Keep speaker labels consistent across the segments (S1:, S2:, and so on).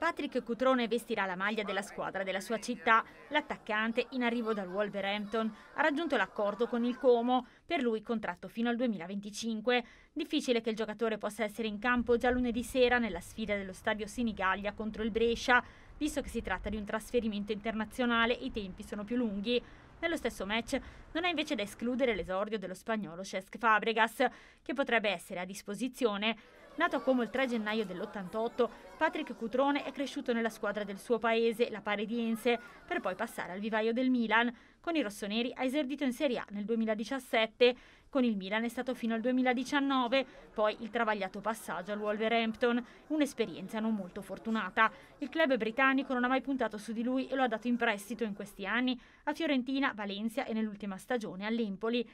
S1: Patrick Cutrone vestirà la maglia della squadra della sua città. L'attaccante, in arrivo dal Wolverhampton, ha raggiunto l'accordo con il Como, per lui contratto fino al 2025. Difficile che il giocatore possa essere in campo già lunedì sera nella sfida dello stadio Sinigaglia contro il Brescia. Visto che si tratta di un trasferimento internazionale, e i tempi sono più lunghi. Nello stesso match non è invece da escludere l'esordio dello spagnolo Cesc Fabregas, che potrebbe essere a disposizione Nato a Como il 3 gennaio dell'88, Patrick Cutrone è cresciuto nella squadra del suo paese, la Parediense, per poi passare al vivaio del Milan. Con i rossoneri ha esordito in Serie A nel 2017, con il Milan è stato fino al 2019, poi il travagliato passaggio al Wolverhampton, un'esperienza non molto fortunata. Il club britannico non ha mai puntato su di lui e lo ha dato in prestito in questi anni a Fiorentina, Valencia e nell'ultima stagione all'Empoli.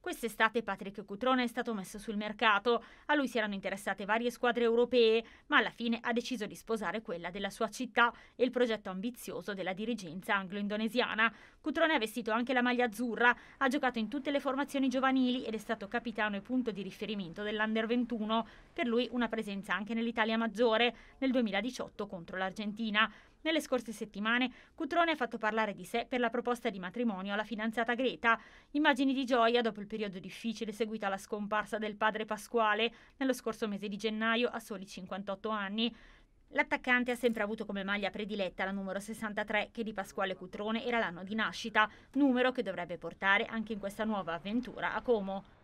S1: Quest'estate Patrick Cutrone è stato messo sul mercato, a lui si erano interessate varie squadre europee, ma alla fine ha deciso di sposare quella della sua città e il progetto ambizioso della dirigenza anglo-indonesiana. Cutrone ha vestito anche la maglia azzurra, ha giocato in tutte le formazioni giovanili ed è stato capitano e punto di riferimento dell'Under 21, per lui una presenza anche nell'Italia maggiore nel 2018 contro l'Argentina. Nelle scorse settimane Cutrone ha fatto parlare di sé per la proposta di matrimonio alla fidanzata Greta. Immagini di gioia dopo il periodo difficile seguito alla scomparsa del padre Pasquale nello scorso mese di gennaio a soli 58 anni. L'attaccante ha sempre avuto come maglia prediletta la numero 63 che di Pasquale Cutrone era l'anno di nascita, numero che dovrebbe portare anche in questa nuova avventura a Como.